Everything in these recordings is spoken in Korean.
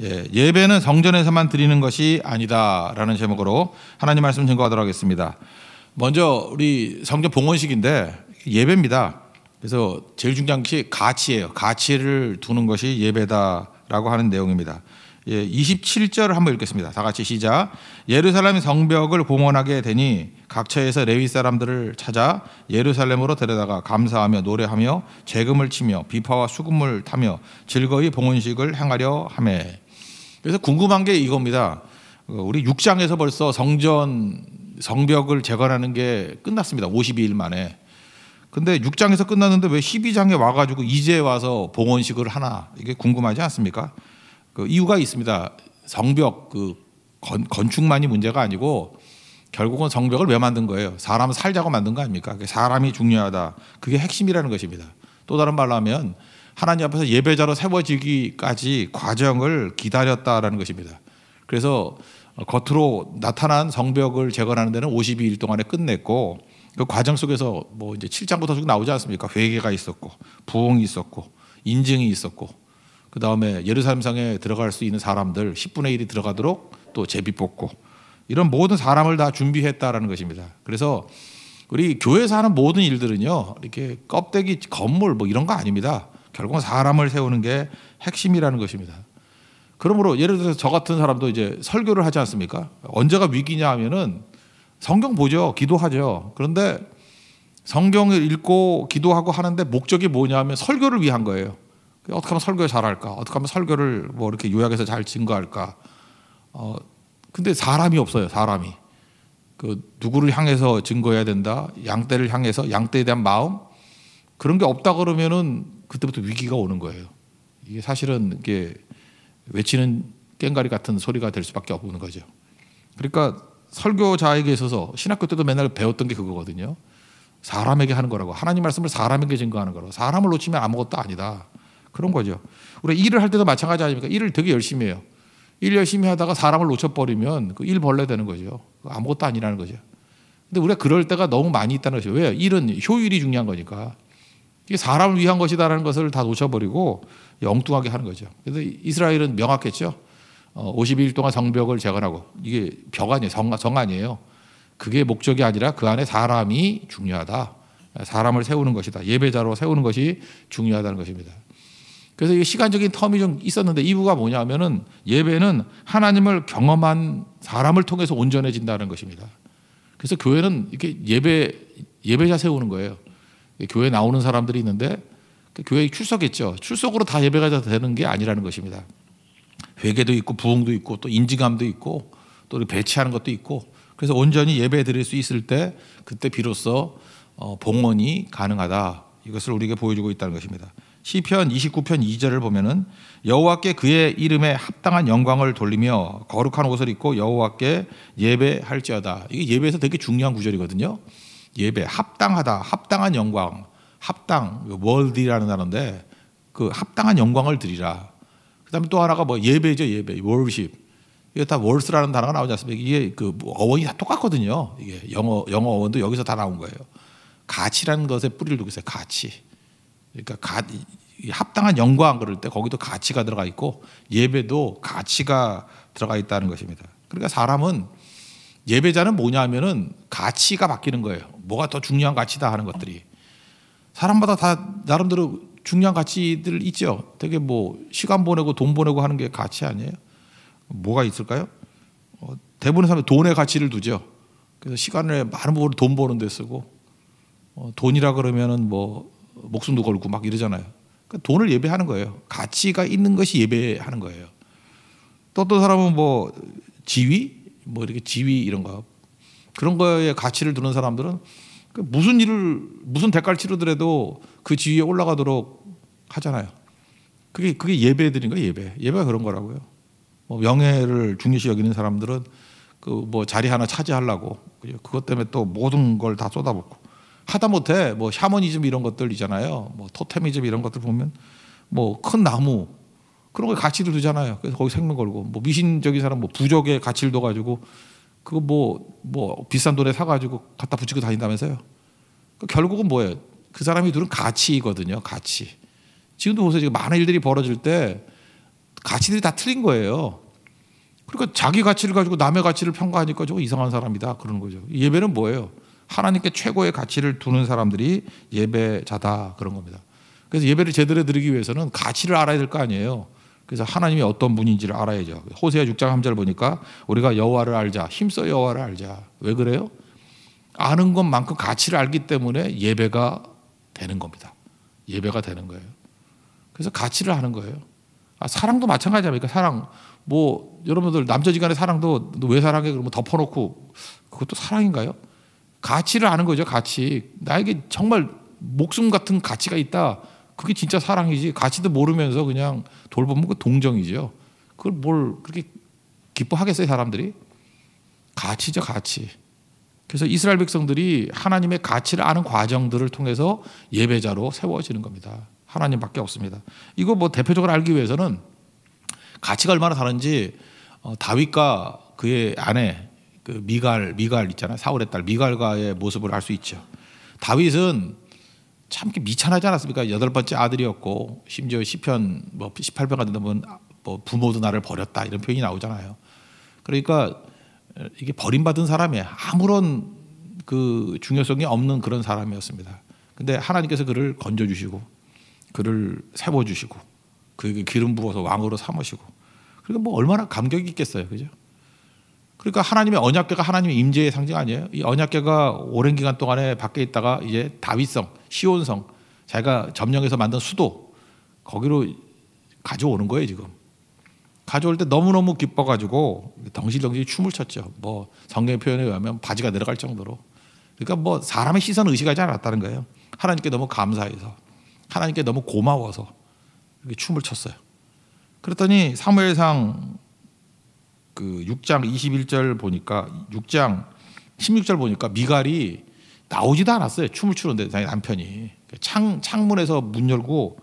예, 배는 성전에서만 드리는 것이 아니다라는 제목으로 하나님 말씀 증거하도록 하겠습니다. 먼저 우리 성전 봉헌식인데 예배입니다. 그래서 제일 중요한 것이 가치예요. 가치를 두는 것이 예배다라고 하는 내용입니다. 예, 27절을 한번 읽겠습니다. 다 같이 시작. 예루살렘 성벽을 봉헌하게 되니 각처에서 레위 사람들을 찾아 예루살렘으로 데려다가 감사하며 노래하며 재금을 치며 비파와 수금을 타며 즐거이 봉헌식을 행하려 하매. 그래서 궁금한 게 이겁니다. 어, 우리 6장에서 벌써 성전 성벽을 재건하는 게 끝났습니다. 52일 만에. 근데 6장에서 끝났는데 왜 12장에 와가지고 이제 와서 봉헌식을 하나 이게 궁금하지 않습니까? 그 이유가 있습니다. 성벽 그 건, 건축만이 문제가 아니고 결국은 성벽을 왜 만든 거예요? 사람 살자고 만든 거 아닙니까? 사람이 중요하다. 그게 핵심이라는 것입니다. 또 다른 말로 하면 하나님 앞에서 예배자로 세워지기까지 과정을 기다렸다라는 것입니다. 그래서 겉으로 나타난 성벽을 재건하는 데는 52일 동안에 끝냈고 그 과정 속에서 뭐 이제 7장부터 쭉 나오지 않습니까? 회개가 있었고 부흥이 있었고 인증이 있었고 그 다음에 예루살렘 성에 들어갈 수 있는 사람들 10분의 1이 들어가도록 또 제비 뽑고 이런 모든 사람을 다 준비했다라는 것입니다. 그래서 우리 교회에서 하는 모든 일들은요 이렇게 껍데기 건물 뭐 이런 거 아닙니다. 결국은 사람을 세우는 게 핵심이라는 것입니다. 그러므로 예를 들어서 저 같은 사람도 이제 설교를 하지 않습니까? 언제가 위기냐 하면은 성경 보죠. 기도하죠. 그런데 성경을 읽고 기도하고 하는데 목적이 뭐냐 하면 설교를 위한 거예요. 어떻게 하면 설교 잘할까? 어떻게 하면 설교를 뭐 이렇게 요약해서 잘 증거할까? 어, 근데 사람이 없어요. 사람이. 그 누구를 향해서 증거해야 된다. 양떼를 향해서 양떼에 대한 마음 그런 게 없다 그러면은 그때부터 위기가 오는 거예요. 이게 사실은 이게 외치는 깽가리 같은 소리가 될 수밖에 없는 거죠. 그러니까 설교자에게 있어서 신학교 때도 맨날 배웠던 게 그거거든요. 사람에게 하는 거라고 하나님 말씀을 사람에게 증거하는 거라고 사람을 놓치면 아무것도 아니다. 그런 거죠. 우리 일을 할 때도 마찬가지 아닙니까? 일을 되게 열심히 해요. 일 열심히 하다가 사람을 놓쳐버리면 그 일 벌레 되는 거죠. 그 아무것도 아니라는 거죠. 근데 우리가 그럴 때가 너무 많이 있다는 거죠. 왜요? 일은 효율이 중요한 거니까. 이게 사람을 위한 것이다라는 것을 다 놓쳐버리고 엉뚱하게 하는 거죠. 그래서 이스라엘은 명확했죠. 52일 어, 동안 성벽을 재건하고 이게 벽 아니에요. 성, 성 아니에요. 그게 목적이 아니라 그 안에 사람이 중요하다. 사람을 세우는 것이다. 예배자로 세우는 것이 중요하다는 것입니다. 그래서 이 시간적인 텀이 좀 있었는데 이부가 뭐냐면은 예배는 하나님을 경험한 사람을 통해서 온전해진다는 것입니다. 그래서 교회는 이렇게 예배 예배자 세우는 거예요. 교회 나오는 사람들이 있는데 그 교회에 출석했죠. 출석으로 다 예배가 다 되는 게 아니라는 것입니다. 회개도 있고 부흥도 있고 또 인지감도 있고 또 배치하는 것도 있고 그래서 온전히 예배 드릴 수 있을 때 그때 비로소 어, 봉헌이 가능하다. 이것을 우리에게 보여주고 있다는 것입니다. 시편 29편 2절을 보면은 여호와께 그의 이름에 합당한 영광을 돌리며 거룩한 옷을 입고 여호와께 예배할지어다. 이게 예배에서 되게 중요한 구절이거든요. 예배 합당하다 합당한 영광 합당 월드라는 그 단어인데 그 합당한 영광을 드리라. 그다음에 또 하나가 뭐 예배죠 예배 월십 이게 다 월스라는 단어가 나오지 않습니까? 이게 그 어원이 다 똑같거든요. 이게 영어 영어 어원도 여기서 다 나온 거예요. 가치라는 것에 뿌리를 두고 있어요. 가치. 그러니까 가, 합당한 영광 그럴 때 거기도 가치가 들어가 있고 예배도 가치가 들어가 있다는 것입니다. 그러니까 사람은 예배자는 뭐냐 하면은 가치가 바뀌는 거예요. 뭐가 더 중요한 가치다 하는 것들이. 사람마다 다 나름대로 중요한 가치들 있죠. 되게 뭐 시간 보내고 돈 보내고 하는 게 가치 아니에요? 뭐가 있을까요? 어, 대부분의 사람이 돈의 가치를 두죠. 그래서 시간을 많은 부분 을돈 버는 데 쓰고 어, 돈이라 그러면은 뭐 목숨도 걸고 막 이러잖아요. 그러니까 돈을 예배하는 거예요. 가치가 있는 것이 예배하는 거예요. 또 어떤 사람은 뭐 지위 뭐 이렇게 지위 이런 거 그런 거에 가치를 두는 사람들은 그 무슨 일을 무슨 대가를 치르더라도 그 지위에 올라가도록 하잖아요. 그게 그게 예배들인가 예배. 예배가 그런 거라고요. 뭐 명예를 중요시 여기는 사람들은 그 뭐 자리 하나 차지하려고 그것 때문에 또 모든 걸 다 쏟아붓고 하다못해 뭐 샤머니즘 이런 것들이잖아요. 뭐 토테미즘 이런 것들 보면 뭐 큰 나무 그런 거에 가치를 두잖아요. 그래서 거기 생명 걸고 뭐 미신적인 사람 뭐부족에 가치를 둬가지고 그거 뭐뭐 뭐 비싼 돈에 사가지고 갖다 붙이고 다닌다면서요. 그 결국은 뭐예요? 그 사람이 두는 가치거든요. 가치. 지금도 보세요. 지금 많은 일들이 벌어질 때 가치들이 다 틀린 거예요. 그러니까 자기 가치를 가지고 남의 가치를 평가하니까 저거 이상한 사람이다 그러는 거죠. 예배는 뭐예요? 하나님께 최고의 가치를 두는 사람들이 예배자다 그런 겁니다. 그래서 예배를 제대로 드리기 위해서는 가치를 알아야 될 거 아니에요. 그래서 하나님이 어떤 분인지를 알아야죠. 호세아 6장 3절 보니까 우리가 여호와를 알자. 힘써 여호와를 알자. 왜 그래요? 아는 것만큼 가치를 알기 때문에 예배가 되는 겁니다. 예배가 되는 거예요. 그래서 가치를 하는 거예요. 아, 사랑도 마찬가지 아닙니까? 사랑. 뭐 여러분들 남자지간의 사랑도 왜 사랑해? 그러면 덮어놓고 그것도 사랑인가요? 가치를 아는 거죠. 가치. 나에게 정말 목숨 같은 가치가 있다. 그게 진짜 사랑이지. 가치도 모르면서 그냥 돌보면 그 동정이죠. 그걸 뭘 그렇게 기뻐하겠어요, 사람들이? 가치죠, 가치. 그래서 이스라엘 백성들이 하나님의 가치를 아는 과정들을 통해서 예배자로 세워지는 겁니다. 하나님밖에 없습니다. 이거 뭐 대표적으로 알기 위해서는 가치가 얼마나 다른지 어, 다윗과 그의 아내 그 미갈 미갈 있잖아요 사울의 딸 미갈과의 모습을 알 수 있죠. 다윗은 참 미천하지 않았습니까? 여덟 번째 아들이었고 심지어 시편 뭐 18편 같은 데 보면 뭐 부모도 나를 버렸다 이런 표현이 나오잖아요. 그러니까 이게 버림받은 사람이 아무런 그 중요성이 없는 그런 사람이었습니다. 근데 하나님께서 그를 건져 주시고 그를 세워 주시고 그에게 기름 부어서 왕으로 삼으시고 그러니까 뭐 얼마나 감격이 있겠어요. 그죠? 그러니까 하나님의 언약궤가 하나님의 임재의 상징 아니에요? 이 언약궤가 오랜 기간 동안에 밖에 있다가 이제 다윗성 시온성 자기가 점령해서 만든 수도 거기로 가져오는 거예요 지금 가져올 때 너무너무 기뻐가지고 덩실덩실 춤을 췄죠 뭐 성경의 표현에 의하면 바지가 내려갈 정도로 그러니까 뭐 사람의 시선 의식하지 않았다는 거예요 하나님께 너무 감사해서 하나님께 너무 고마워서 이렇게 춤을 췄어요 그랬더니 사무엘상 그 6장 21절 보니까 6장 16절 보니까 미갈이 나오지도 않았어요. 춤을 추는데 자기 남편이 창 창문에서 문 열고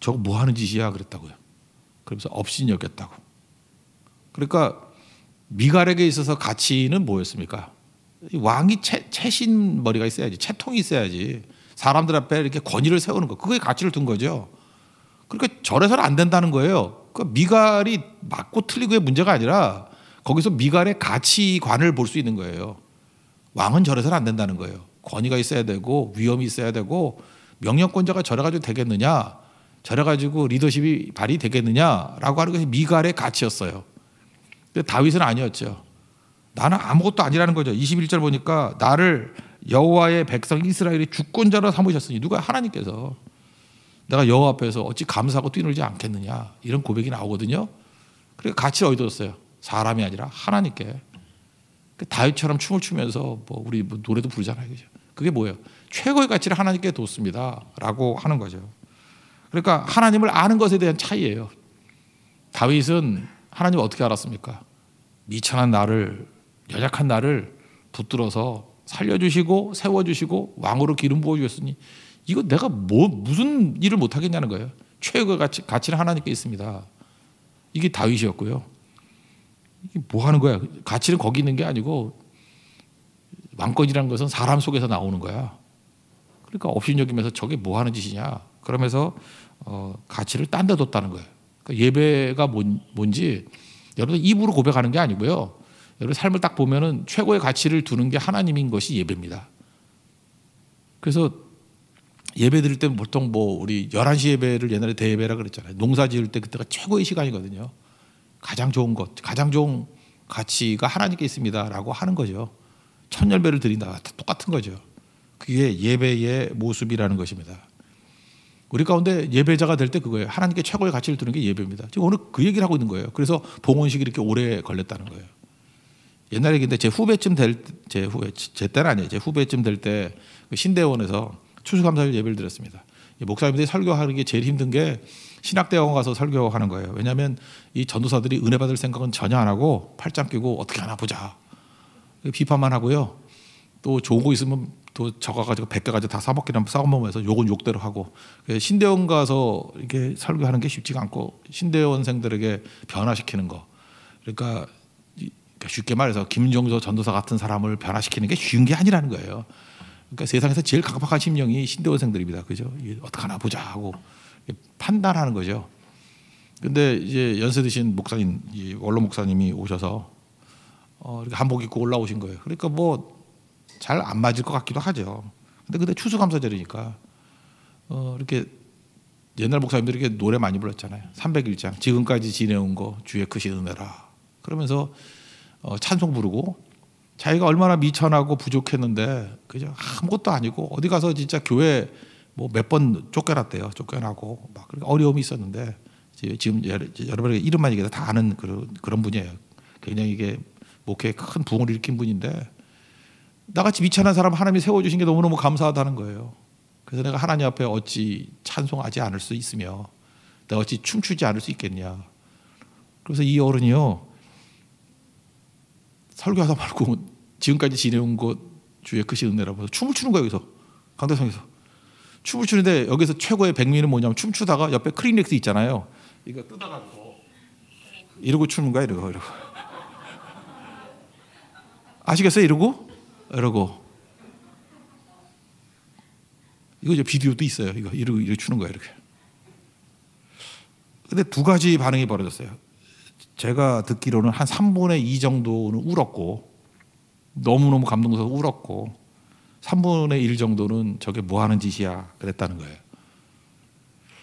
저거 뭐 하는 짓이야 그랬다고요. 그러면서 업신여겼다고. 그러니까 미갈에게 있어서 가치는 뭐였습니까? 왕이 채, 채신 머리가 있어야지 채통이 있어야지 사람들 앞에 이렇게 권위를 세우는 거 그게 가치를 둔 거죠. 그러니까 절에서는 안 된다는 거예요. 그 미갈이 맞고 틀리고의 문제가 아니라 거기서 미갈의 가치관을 볼 수 있는 거예요. 왕은 저래서는 안 된다는 거예요. 권위가 있어야 되고 위험이 있어야 되고 명령권자가 저래가지고 되겠느냐 저래가지고 리더십이 발휘되겠느냐라고 하는 것이 미갈의 가치였어요. 근데 다윗은 아니었죠. 나는 아무것도 아니라는 거죠. 21절 보니까 나를 여호와의 백성 이스라엘의 주권자로 삼으셨으니 누가 하나님께서 내가 여호와 앞에서 어찌 감사하고 뛰놀지 않겠느냐 이런 고백이 나오거든요. 그래서 그러니까 가치를 어디뒀어요? 사람이 아니라 하나님께. 그 다윗처럼 춤을 추면서 뭐 우리 뭐 노래도 부르잖아요. 그죠? 그게 뭐예요? 최고의 가치를 하나님께 뒀습니다라고 하는 거죠. 그러니까 하나님을 아는 것에 대한 차이예요. 다윗은 하나님 어떻게 알았습니까? 미천한 나를 연약한 나를 붙들어서 살려주시고 세워주시고 왕으로 기름 부어주셨으니 이거 내가 뭐 무슨 일을 못하겠냐는 거예요. 최고의 가치, 가치는 하나님께 있습니다. 이게 다윗이었고요. 뭐 하는 거야? 가치는 거기 있는 게 아니고 왕권이라는 것은 사람 속에서 나오는 거야. 그러니까 업신여기면서 저게 뭐 하는 짓이냐? 그러면서 어, 가치를 딴 데 뒀다는 거예요. 그러니까 예배가 뭔, 뭔지 여러분 입으로 고백하는 게 아니고요. 여러분 삶을 딱 보면은 최고의 가치를 두는 게 하나님인 것이 예배입니다. 그래서 예배 드릴 때 보통 뭐 우리 11시 예배를 옛날에 대예배라 그랬잖아요. 농사 지을 때 그때가 최고의 시간이거든요. 가장 좋은 것, 가장 좋은 가치가 하나님께 있습니다라고 하는 거죠. 천 열배를 드린다 똑같은 거죠. 그게 예배의 모습이라는 것입니다. 우리 가운데 예배자가 될 때 그거예요. 하나님께 최고의 가치를 두는 게 예배입니다. 지금 오늘 그 얘기를 하고 있는 거예요. 그래서 봉헌식이 이렇게 오래 걸렸다는 거예요. 옛날 얘기인데 제 후배쯤 될 제 후배 제 때는 아니에요. 제 후배쯤 될때 그 신대원에서 추수감사절 예배를 드렸습니다. 목사님들이 설교하는 게 제일 힘든 게 신학대학원 가서 설교하는 거예요. 왜냐하면 이 전도사들이 은혜 받을 생각은 전혀 안 하고 팔짱 끼고 어떻게 하나 보자. 비판만 하고요. 또 좋은 거 있으면 또 적어가지고 1개 가지고 다 사먹기랑 싸움먹으면서 욕은 욕대로 하고 그 신대원 가서 이렇게 설교하는 게 쉽지가 않고 신대원생들에게 변화시키는 거. 그러니까, 그러니까 쉽게 말해서 김종서 전도사 같은 사람을 변화시키는 게 쉬운 게 아니라는 거예요. 그러니까 세상에서 제일 강박한 심령이 신대원생들입니다. 그죠? 어떻게하나 보자 하고 판단하는 거죠. 근데 이제 연세 드신 목사님, 원로 목사님이 오셔서 어, 이렇게 한복 입고 올라오신 거예요. 그러니까 뭐 잘 안 맞을 것 같기도 하죠. 근데 그때 추수감사절이니까 어, 이렇게 옛날 목사님들이 이렇게 노래 많이 불렀잖아요. 301장 지금까지 지내온 거 주의 크신 은혜라 그러면서 어, 찬송 부르고 자기가 얼마나 미천하고 부족했는데 그죠 아무것도 아니고 어디 가서 진짜 교회 뭐몇번 쫓겨났대요. 쫓겨나고 막 그렇게 어려움이 있었는데 지금 여러분에게 이름만 얘기해서 다 아는 그런 그런 분이에요. 굉장히 이게 목회에 큰 부흥을 일으킨 분인데 나같이 미천한 사람 하나님이 세워 주신 게 너무너무 감사하다는 거예요. 그래서 내가 하나님 앞에 어찌 찬송하지 않을 수 있으며 내가 어찌 춤추지 않을 수 있겠냐. 그래서 이 어른이요 설교하다 말고 지금까지 지내온 곳 주의 크신 은혜라고해서 춤을 추는 거예요. 여기서 강대성에서 춤을 추는데 여기서 최고의 백미는 뭐냐면 춤추다가 옆에 크리넥스 있잖아요. 이거 뜯어갖고 이러고 추는 거야 이러고 이러고 아시겠어요 이러고 이러고 이거 이제 비디오도 있어요 이거 이러고 이러고 추는 거야 이렇게 근데 두 가지 반응이 벌어졌어요 제가 듣기로는 한 3분의 2 정도는 울었고 너무너무 감동돼서 울었고 3분의 1 정도는 저게 뭐 하는 짓이야 그랬다는 거예요.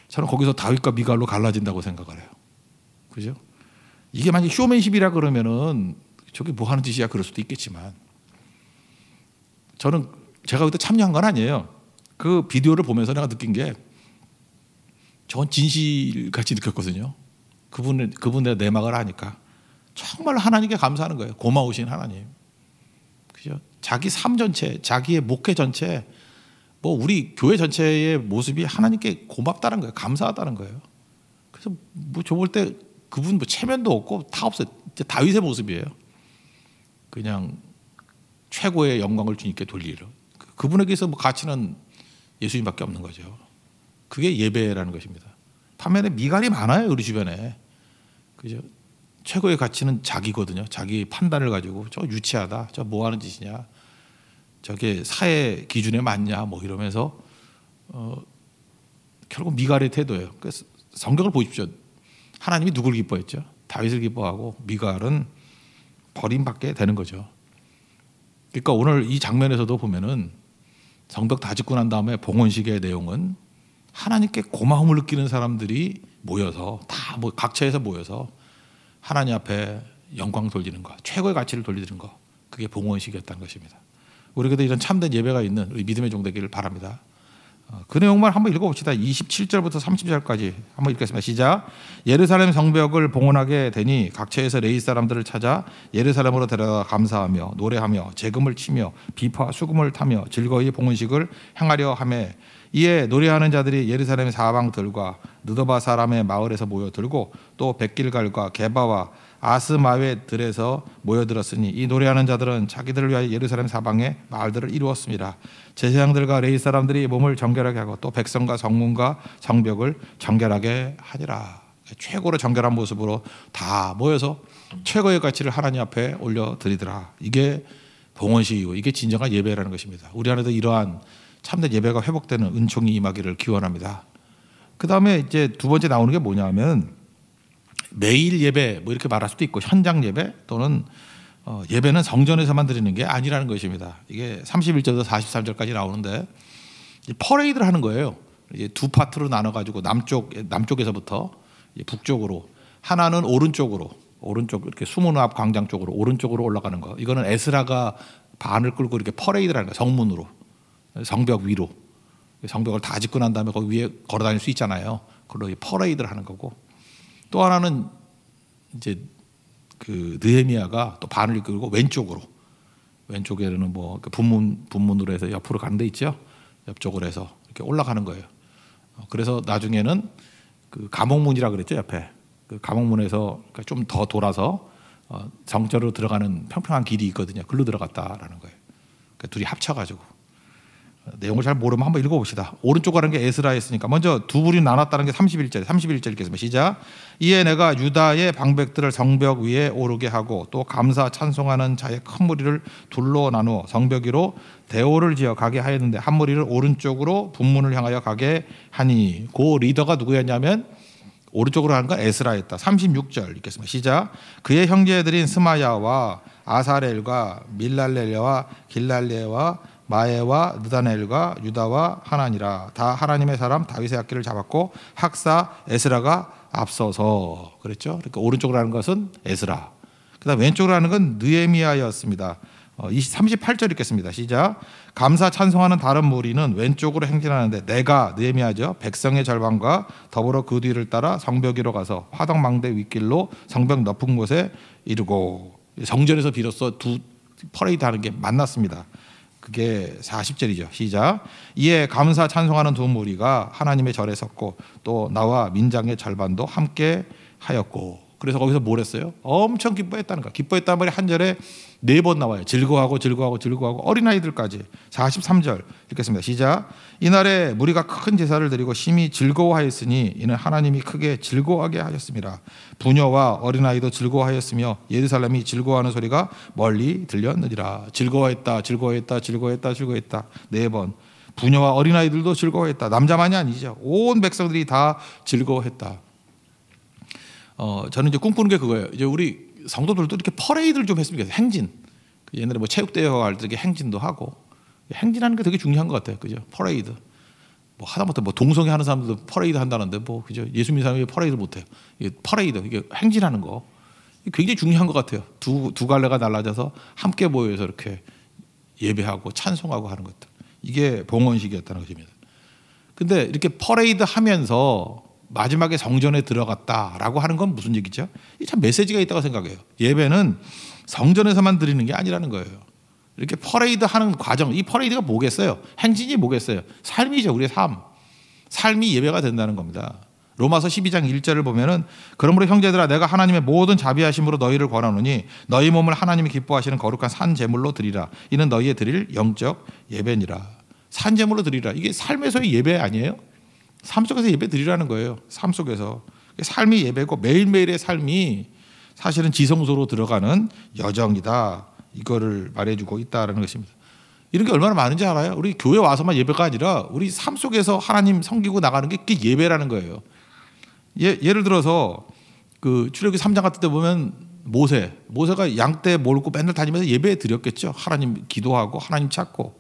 저는 거기서 다윗과 미갈로 갈라진다고 생각을 해요. 그죠? 이게 만약 쇼맨십이라 그러면은 저게 뭐 하는 짓이야 그럴 수도 있겠지만 저는 제가 그때 참여한 건 아니에요. 그 비디오를 보면서 내가 느낀 게 전 진실같이 느꼈거든요. 그분의 그분의 내막을 하니까 정말 하나님께 감사하는 거예요. 고마우신 하나님. 그죠? 자기 삶 전체, 자기의 목회 전체, 뭐 우리 교회 전체의 모습이 하나님께 고맙다는 거예요. 감사하다는 거예요. 그래서 뭐 저 볼 때 그분 뭐 체면도 없고 다 없어요. 다윗의 모습이에요. 그냥 최고의 영광을 주님께 돌리려. 그, 그분에게서 뭐 가치는 예수님밖에 없는 거죠. 그게 예배라는 것입니다. 반면에 미갈이 많아요 우리 주변에. 그죠? 최고의 가치는 자기거든요. 자기 판단을 가지고 저 유치하다, 저 뭐 하는 짓이냐, 저게 사회 기준에 맞냐, 뭐 이러면서 어, 결국 미갈의 태도예요. 그래서 성경을 보십시오. 하나님이 누굴 기뻐했죠? 다윗을 기뻐하고 미갈은 버림받게 되는 거죠. 그러니까 오늘 이 장면에서도 보면은 성벽 다 짓고 난 다음에 봉헌식의 내용은 하나님께 고마움을 느끼는 사람들이 모여서 다 뭐 각처에서 모여서 하나님 앞에 영광 돌리는 것, 최고의 가치를 돌리는 것, 그게 봉헌식이었다는 것입니다. 우리에게도 이런 참된 예배가 있는 우리 믿음의 종되기를 바랍니다. 어, 그 내용만 한번 읽어봅시다. 27절부터 30절까지 한번 읽겠습니다. 시작. 예루살렘 성벽을 봉헌하게 되니 각처에서 레이 사람들을 찾아 예루살렘으로 데려다 감사하며 노래하며 재금을 치며 비파 수금을 타며 즐거이 봉헌식을 행하려 함에 이에 노래하는 자들이 예루살렘 사방들과 느더바 사람의 마을에서 모여들고 또 백길갈과 개바와 아스마웨 들에서 모여들었으니 이 노래하는 자들은 자기들을 위하여 예루살렘 사방에 마을들을 이루었습니다. 제사장들과 레이 사람들이 몸을 정결하게 하고 또 백성과 성문과 성벽을 정결하게 하니라. 최고로 정결한 모습으로 다 모여서 최고의 가치를 하나님 앞에 올려드리더라. 이게 봉헌식이고 이게 진정한 예배라는 것입니다. 우리 안에도 이러한 참된 예배가 회복되는 은총이 임하기를 기원합니다. 그 다음에 이제 두 번째 나오는 게 뭐냐면 매일 예배 뭐 이렇게 말할 수도 있고 현장 예배 또는 어 예배는 성전에서만 드리는 게 아니라는 것입니다. 이게 31절에서 43절까지 나오는데 퍼레이드를 하는 거예요. 이제 두 파트로 나눠 가지고 남쪽 남쪽에서부터 북쪽으로 하나는 오른쪽으로 오른쪽 이렇게 수문 앞 광장 쪽으로 오른쪽으로 올라가는 거. 이거는 에스라가 반을 끌고 이렇게 퍼레이드를 하는 거 정문으로 성벽 위로 성벽을 다 짓고 난 다음에 거기 위에 걸어 다닐 수 있잖아요. 그걸로 퍼레이드를 하는 거고 또 하나는 이제 그 느헤미야가 또 반을 이끌고 왼쪽으로 왼쪽에는 뭐 분문 분문으로 해서 옆으로 가는 데 있죠. 옆쪽으로 해서 이렇게 올라가는 거예요. 어, 그래서 나중에는 그 감옥문이라 그랬죠 옆에 그 감옥문에서 그러니까 좀더 돌아서 어, 정자로 들어가는 평평한 길이 있거든요. 글로 들어갔다라는 거예요. 그러니까 둘이 합쳐가지고 내용을 잘 모르면 한번 읽어봅시다. 오른쪽 가는 게 에스라였으니까 먼저 두 부류 나눴다는 게 31절, 31절 읽겠습니다. 시작. 이에 내가 유다의 방백들을 성벽 위에 오르게 하고 또 감사 찬송하는 자의 큰 무리를 둘로 나누어 성벽 위로 대오를 지어 가게 하였는데 한 무리를 오른쪽으로 분문을 향하여 가게 하니 그 리더가 누구였냐면 오른쪽으로 하는 건 에스라였다. 36절 읽겠습니다. 시작. 그의 형제들인 스마야와 아사렐과 밀랄렐와 길랄레와 마에와 느다넬과 유다와 하나니라 다 하나님의 사람 다윗의 악기를 잡았고 학사 에스라가 앞서서 그랬죠. 그러니까 오른쪽으로 하는 것은 에스라. 그다음 왼쪽으로 하는 건 느헤미야였습니다. 38절 어, 읽겠습니다. 시작. 감사 찬송하는 다른 무리는 왼쪽으로 행진하는데 내가 느헤미야죠. 백성의 절반과 더불어 그 뒤를 따라 성벽 위로 가서 화덕망대 윗길로 성벽 높은 곳에 이르고 성전에서 비로소 두 퍼레이드 하는 게 만났습니다. 그게 40절이죠. 시작. 이에 감사 찬송하는 두 무리가 하나님의 절에 섰고 또 나와 민장의 절반도 함께 하였고. 그래서 거기서 뭘 했어요? 엄청 기뻐했다는 거. 기뻐했다는 말이 한 절에 네번 나와요. 즐거하고 워 즐거하고 워 즐거하고 워 어린아이들까지 43절 읽겠습니다. 시작. 이날에 무리가 큰 제사를 드리고 심히 즐거워하였으니 이는 하나님이 크게 즐거워하게 하셨습니다. 부녀와 어린아이도 즐거워하였으며 예루살렘이 즐거워하는 소리가 멀리 들렸느니라. 즐거워했다. 즐거워했다. 즐거워했다. 즐거워했다. 네 번. 부녀와 어린아이들도 즐거워했다. 남자만이 아니죠. 온 백성들이 다 즐거워했다. 어, 저는 이제 꿈꾸는 게 그거예요. 이제 우리 성도들도 이렇게 퍼레이드를 좀했습면좋 행진. 그 옛날에 뭐 체육대회 할때 행진도 하고 행진하는 게 되게 중요한 것 같아요. 그죠? 퍼레이드. 뭐 하다못해 뭐 동성애 하는 사람들도 퍼레이드 한다는데 뭐 그죠? 예수 믿 사람이 퍼레이드 못해요. 이게 퍼레이드 이게 행진하는 거 굉장히 중요한 것 같아요. 두 두 갈래가 달라져서 함께 모여서 이렇게 예배하고 찬송하고 하는 것들 이게 봉헌식이었다는 것입니다. 근데 이렇게 퍼레이드 하면서 마지막에 성전에 들어갔다라고 하는 건 무슨 얘기죠? 참 메시지가 있다고 생각해요. 예배는 성전에서만 드리는 게 아니라는 거예요. 이렇게 퍼레이드 하는 과정, 이 퍼레이드가 뭐겠어요? 행진이 뭐겠어요? 삶이죠, 우리의 삶. 삶이 예배가 된다는 겁니다. 로마서 12장 1절을 보면은 그러므로 형제들아 내가 하나님의 모든 자비하심으로 너희를 권하노니 너희 몸을 하나님이 기뻐하시는 거룩한 산 제물로 드리라 이는 너희의 드릴 영적 예배니라 산 제물로 드리라 이게 삶에서의 예배 아니에요? 삶 속에서 예배 드리라는 거예요. 삶 속에서. 삶이 예배고 매일매일의 삶이 사실은 지성소로 들어가는 여정이다. 이거를 말해주고 있다라는 것입니다. 이런 게 얼마나 많은지 알아요? 우리 교회 와서만 예배가 아니라 우리 삶 속에서 하나님 섬기고 나가는 게 그게 예배라는 거예요. 예, 예를 들어서 그출애굽 3장 같은 때 보면 모세, 모세가 양떼 몰고 맨날 다니면서 예배 드렸겠죠. 하나님 기도하고 하나님 찾고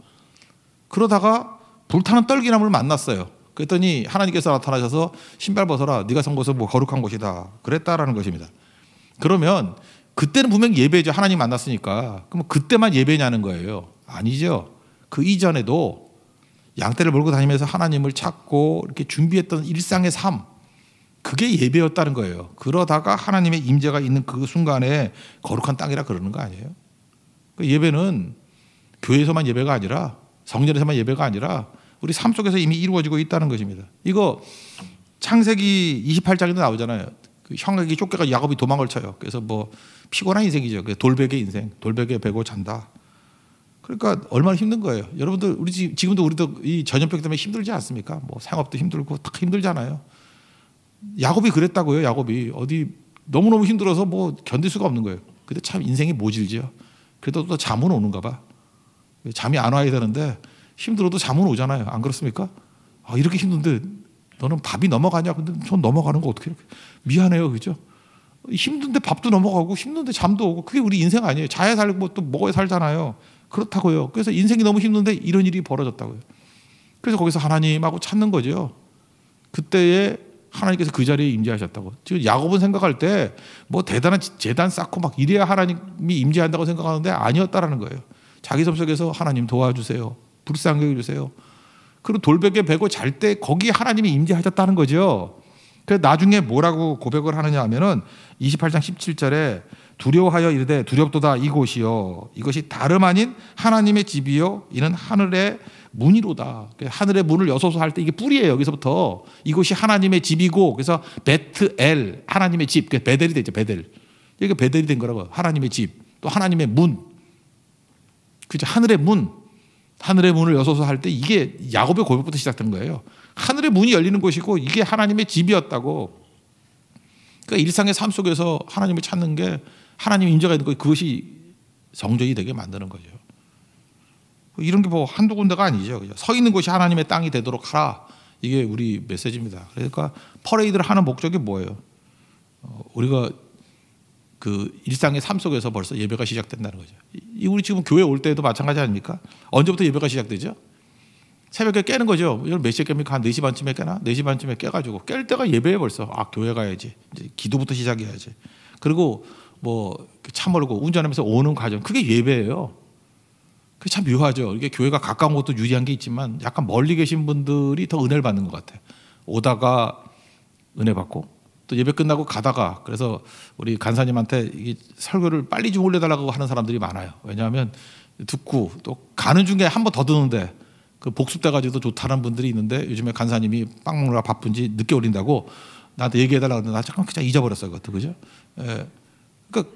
그러다가 불타는 떨기나무를 만났어요. 그랬더니 하나님께서 나타나셔서 신발 벗어라. 네가 선 곳은 뭐 거룩한 곳이다. 그랬다라는 것입니다. 그러면 그때는 분명 히 예배죠. 하나님 만났으니까. 그럼 그때만 예배냐는 거예요. 아니죠. 그 이전에도 양떼를 몰고 다니면서 하나님을 찾고 이렇게 준비했던 일상의 삶. 그게 예배였다는 거예요. 그러다가 하나님의 임재가 있는 그 순간에 거룩한 땅이라 그러는 거 아니에요? 그 예배는 교회에서만 예배가 아니라 성전에서만 예배가 아니라 우리 삶 속에서 이미 이루어지고 있다는 것입니다. 이거 창세기 28장에도 나오잖아요. 그 형에게 쫓겨가 야곱이 도망을 쳐요. 그래서 뭐 피곤한 인생이죠. 돌베개 인생, 돌베개 베고 잔다. 그러니까 얼마나 힘든 거예요. 여러분들 우리 지금도 우리도 이 전염병 때문에 힘들지 않습니까? 뭐 상업도 힘들고 다 힘들잖아요. 야곱이 그랬다고요. 야곱이 어디 너무 너무 힘들어서 뭐 견딜 수가 없는 거예요. 근데 참 인생이 모질지요. 그래도 또 잠은 오는가 봐. 잠이 안 와야 되는데 힘들어도 잠은 오잖아요. 안 그렇습니까? 아, 이렇게 힘든데 너는 밥이 넘어가냐? 근데 전 넘어가는 거 어떻게 미안해요, 그죠? 힘든데 밥도 넘어가고 힘든데 잠도 오고 그게 우리 인생 아니에요. 자야 살고 뭐 또 먹어야 살잖아요. 그렇다고요. 그래서 인생이 너무 힘든데 이런 일이 벌어졌다고요. 그래서 거기서 하나님하고 찾는 거죠. 그때에 하나님께서 그 자리에 임재하셨다고. 지금 야곱은 생각할 때 뭐 대단한 재단 쌓고 막 이래야 하나님이 임재한다고 생각하는데 아니었다라는 거예요. 자기 섬 속에서 하나님 도와주세요. 불쌍하게 여기세요. 그리고 돌벽에 베고 잘 때 거기 하나님이 임재하셨다는 거죠. 그래서 나중에 뭐라고 고백을 하느냐 하면은 28장 17절에 두려워하여 이르되 두렵도다 이곳이요 이것이 다름 아닌 하나님의 집이요 이는 하늘의 문이로다 하늘의 문을 여소서 할 때 이게 뿌리예요 여기서부터 이곳이 하나님의 집이고 그래서 베트엘 하나님의 집 베델이 되죠 베델 이게 베델이 된 거라고 하나님의 집 또 하나님의 문 그죠 하늘의 문 하늘의 문을 여소서 할 때 이게 야곱의 고백부터 시작된 거예요. 하늘의 문이 열리는 곳이고 이게 하나님의 집이었다고. 그러니까 일상의 삶 속에서 하나님을 찾는 게 하나님 임재가 있는 거 그것이 성전이 되게 만드는 거죠. 이런 게 뭐 한두 군데가 아니죠. 그죠? 서 있는 곳이 하나님의 땅이 되도록 하라. 이게 우리 메시지입니다. 그러니까 퍼레이드를 하는 목적이 뭐예요? 어, 우리가 그 일상의 삶 속에서 벌써 예배가 시작된다는 거죠. 이 우리 지금 교회 올 때도 마찬가지 아닙니까? 언제부터 예배가 시작되죠? 새벽에 깨는 거죠. 몇 시에 깹니까? 한 4시 반쯤에 깨나? 4시 반쯤에 깨가지고 깰 때가 예배에 벌써 아 교회 가야지. 이제 기도부터 시작해야지. 그리고 뭐차 그 몰고 운전하면서 오는 과정 그게 예배예요. 그게 참 묘하죠. 이게 교회가 가까운 것도 유리한 게 있지만 약간 멀리 계신 분들이 더 은혜를 받는 것 같아요. 오다가 은혜 받고 또 예배 끝나고 가다가 그래서 우리 간사님한테 이 설교를 빨리 좀 올려달라고 하는 사람들이 많아요. 왜냐하면 듣고 또 가는 중에 한 번 더 듣는데 그 복습돼가지고도 좋다는 분들이 있는데 요즘에 간사님이 빵 먹느라 바쁜지 늦게 올린다고 나한테 얘기해달라고 했는데 나 잠깐 그냥 잊어버렸어요. 그것도 그죠? 예. 그러니까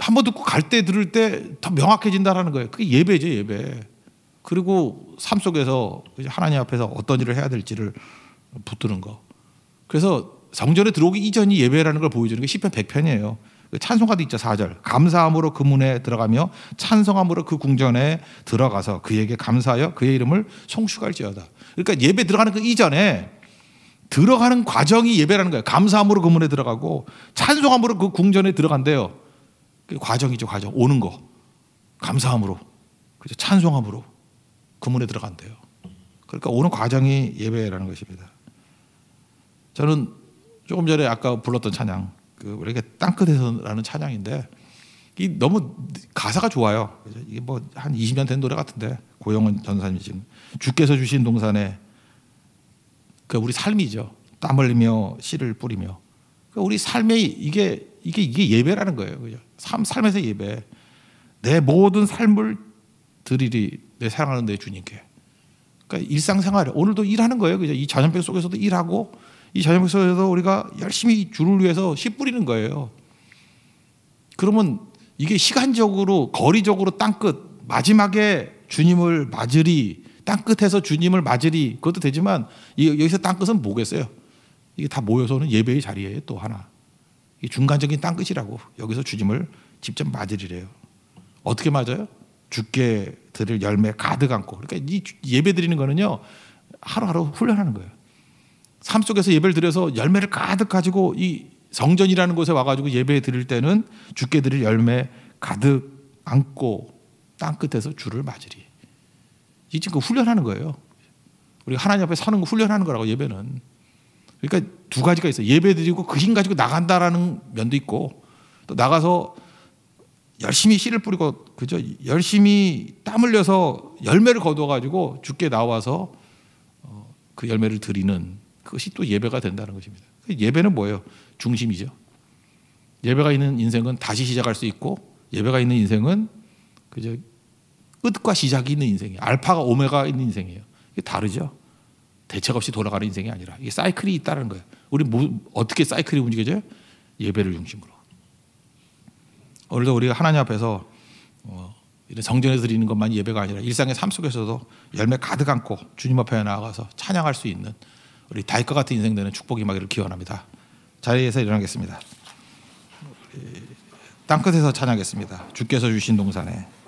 한 번 듣고 갈 때 들을 때 더 명확해진다라는 거예요. 그게 예배죠 예배. 그리고 삶 속에서 하나님 앞에서 어떤 일을 해야 될지를 붙드는 거. 그래서 성전에 들어오기 이전이 예배라는 걸 보여주는 게1 0편 100편이에요. 그 찬송가도 있죠. 4절. 감사함으로 그 문에 들어가며 찬송함으로 그 궁전에 들어가서 그에게 감사하여 그의 이름을 송축할지어다. 그러니까 예배 들어가는 그 이전에 들어가는 과정이 예배라는 거예요. 감사함으로 그 문에 들어가고 찬송함으로 그 궁전에 들어간대요. 그 과정이죠. 과정. 오는 거. 감사함으로. 그죠. 찬송함으로 그 문에 들어간대요. 그러니까 오는 과정이 예배라는 것입니다. 저는 조금 전에 아까 불렀던 찬양 그 이렇게 땅끝에서라는 찬양인데 이 너무 가사가 좋아요. 이게 뭐 한 20년 된 노래 같은데 고영은 전사님 지금 주께서 주신 동산에 그 우리 삶이죠. 땀 흘리며 씨를 뿌리며 그 우리 삶의 이게 이게 이게 예배라는 거예요. 그죠? 삶 삶에서 예배. 내 모든 삶을 드리리 내 사랑하는 내 주님께. 그러니까 일상생활 오늘도 일하는 거예요. 그죠? 이 전염병 속에서도 일하고 이 자전거 속에서 우리가 열심히 주를 위해서 씨 뿌리는 거예요. 그러면 이게 시간적으로 거리적으로 땅끝 마지막에 주님을 맞으리 땅끝에서 주님을 맞으리 그것도 되지만 여기서 땅끝은 뭐겠어요? 이게 다 모여서는 예배의 자리예또 하나 중간적인 땅끝이라고 여기서 주님을 직접 맞으리래요 어떻게 맞아요? 주께 드릴 열매 가득 안고 그러니까 이 예배 드리는 거는요 하루하루 훈련하는 거예요 삶 속에서 예배를 드려서 열매를 가득 가지고 이 성전이라는 곳에 와가지고 예배 드릴 때는 주께 드릴 열매 가득 안고 땅 끝에서 주를 맞으리. 이 지금 그 훈련하는 거예요. 우리 하나님 앞에 서는 거 훈련하는 거라고 예배는. 그러니까 두 가지가 있어요. 예배 드리고 그 힘 가지고 나간다라는 면도 있고 또 나가서 열심히 씨를 뿌리고 그죠? 열심히 땀 흘려서 열매를 거둬 가지고 주께 나와서 어, 그 열매를 드리는 그것이 또 예배가 된다는 것입니다. 예배는 뭐예요? 중심이죠. 예배가 있는 인생은 다시 시작할 수 있고 예배가 있는 인생은 그저 끝과 시작이 있는 인생이에요. 알파가 오메가 있는 인생이에요. 이게 다르죠. 대책 없이 돌아가는 인생이 아니라 이게 사이클이 있다는 거예요. 우리 뭐, 어떻게 사이클이 움직여져요? 예배를 중심으로. 오늘도 우리가 하나님 앞에서 어, 이런 성전에 드리는 것만 예배가 아니라 일상의 삶 속에서도 열매 가득 안고 주님 앞에 나아가서 찬양할 수 있는 우리 다윗과 같은 인생 되는 축복이 막이기를 기원합니다. 자리에서 일어나겠습니다. 땅끝에서 찬양하겠습니다. 주께서 주신 동산에